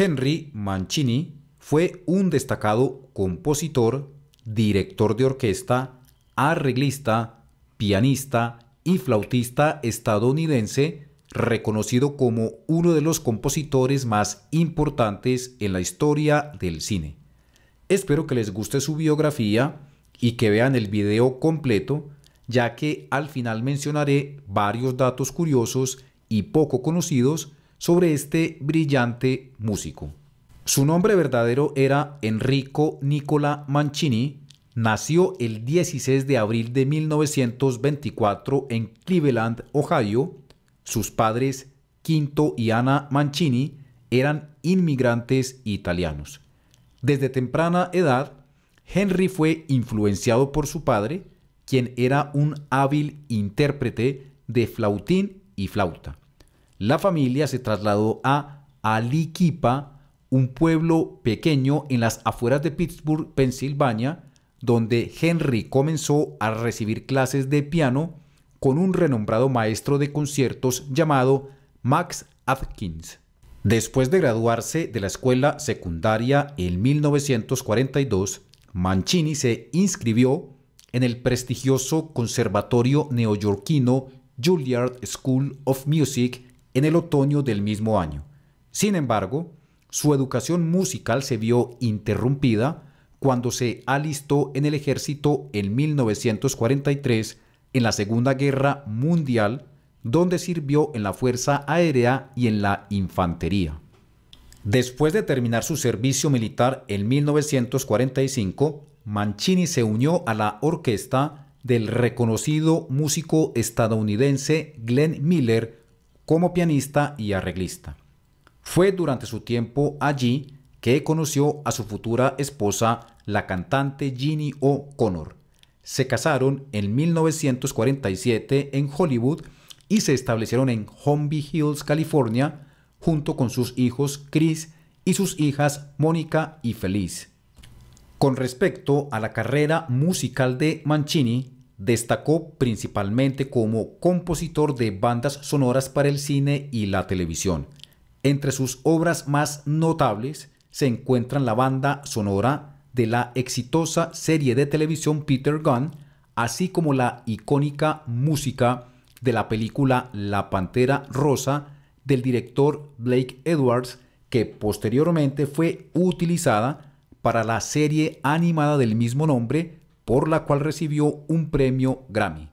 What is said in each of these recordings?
Henry Mancini fue un destacado compositor, director de orquesta, arreglista, pianista y flautista estadounidense, reconocido como uno de los compositores más importantes en la historia del cine. Espero que les guste su biografía y que vean el video completo, ya que al final mencionaré varios datos curiosos y poco conocidos sobre este brillante músico. Su nombre verdadero era Enrico Nicola Mancini. Nació el 16 de abril de 1924 en Cleveland, Ohio. Sus padres, Quinto y Ana Mancini, eran inmigrantes italianos. Desde temprana edad, Henry fue influenciado por su padre, quien era un hábil intérprete de flautín y flauta. La familia se trasladó a Aliquipa, un pueblo pequeño en las afueras de Pittsburgh, Pensilvania, donde Henry comenzó a recibir clases de piano con un renombrado maestro de conciertos llamado Max Atkins. Después de graduarse de la escuela secundaria en 1942, Mancini se inscribió en el prestigioso Conservatorio Neoyorquino Juilliard School of Music en el otoño del mismo año. Sin embargo, su educación musical se vio interrumpida cuando se alistó en el ejército en 1943 en la Segunda Guerra Mundial, donde sirvió en la Fuerza Aérea y en la Infantería. Después de terminar su servicio militar en 1945, Mancini se unió a la orquesta del reconocido músico estadounidense Glenn Miller como pianista y arreglista. Fue durante su tiempo allí que conoció a su futura esposa, la cantante Ginny O'Connor. Se casaron en 1947 en Hollywood y se establecieron en Homby Hills, California, junto con sus hijos Chris y sus hijas Mónica y Feliz. Con respecto a la carrera musical de Mancini, Destacó principalmente como compositor de bandas sonoras para el cine y la televisión. Entre sus obras más notables se encuentran la banda sonora de la exitosa serie de televisión Peter Gunn, así como la icónica música de la película La Pantera Rosa del director Blake Edwards, que posteriormente fue utilizada para la serie animada del mismo nombre por la cual recibió un premio Grammy.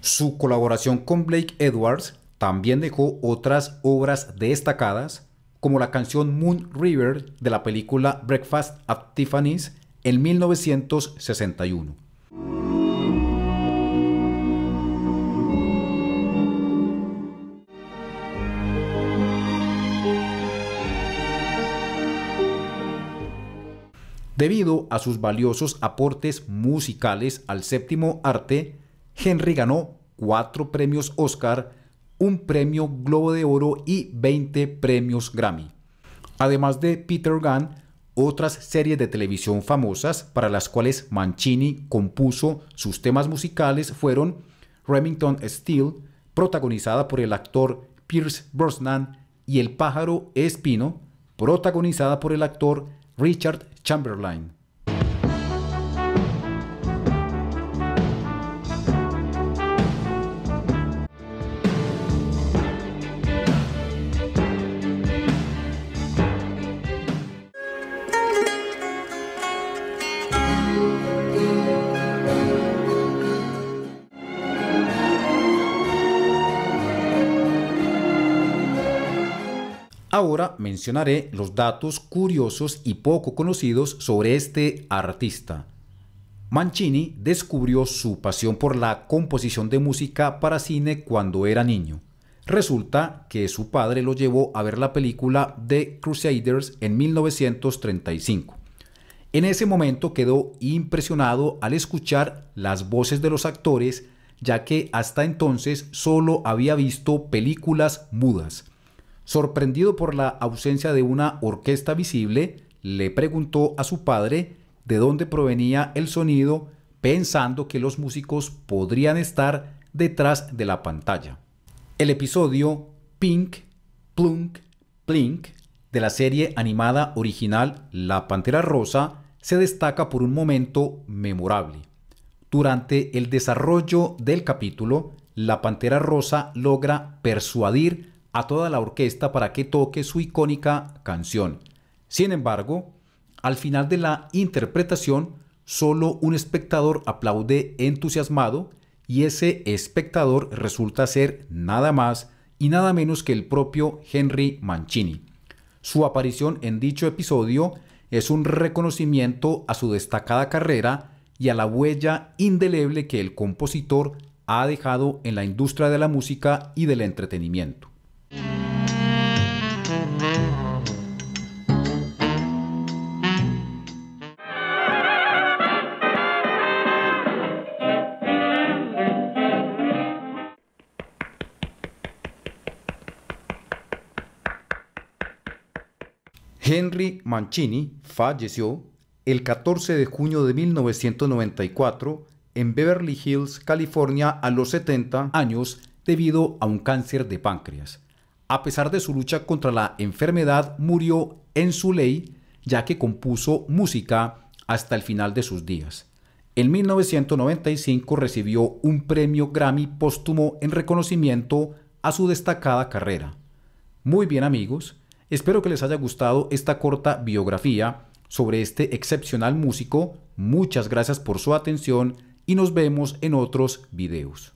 Su colaboración con Blake Edwards también dejó otras obras destacadas, como la canción Moon River de la película Breakfast at Tiffany's en 1961. Debido a sus valiosos aportes musicales al séptimo arte, Henry ganó cuatro premios Oscar un premio Globo de Oro y 20 premios Grammy. Además de Peter Gunn, otras series de televisión famosas para las cuales Mancini compuso sus temas musicales fueron Remington Steel, protagonizada por el actor Pierce Brosnan, y El pájaro espino, protagonizada por el actor Richard Chamberlain. Ahora mencionaré los datos curiosos y poco conocidos sobre este artista. Mancini descubrió su pasión por la composición de música para cine cuando era niño. Resulta que su padre lo llevó a ver la película The Crusaders en 1935. En ese momento quedó impresionado al escuchar las voces de los actores, ya que hasta entonces solo había visto películas mudas. Sorprendido por la ausencia de una orquesta visible, le preguntó a su padre de dónde provenía el sonido, pensando que los músicos podrían estar detrás de la pantalla. El episodio Pink, Plunk, Plink de la serie animada original La Pantera Rosa se destaca por un momento memorable. Durante el desarrollo del capítulo, la Pantera Rosa logra persuadir a toda la orquesta para que toque su icónica canción. Sin embargo, al final de la interpretación, solo un espectador aplaude entusiasmado y ese espectador resulta ser nada más y nada menos que el propio Henry Mancini. Su aparición en dicho episodio es un reconocimiento a su destacada carrera y a la huella indeleble que el compositor ha dejado en la industria de la música y del entretenimiento. Henry Mancini falleció el 14 de junio de 1994 en Beverly Hills, California, a los 70 años debido a un cáncer de páncreas. A pesar de su lucha contra la enfermedad, murió en su ley, ya que compuso música hasta el final de sus días. En 1995 recibió un premio Grammy póstumo en reconocimiento a su destacada carrera. Muy bien amigos, Espero que les haya gustado esta corta biografía sobre este excepcional músico. Muchas gracias por su atención y nos vemos en otros videos.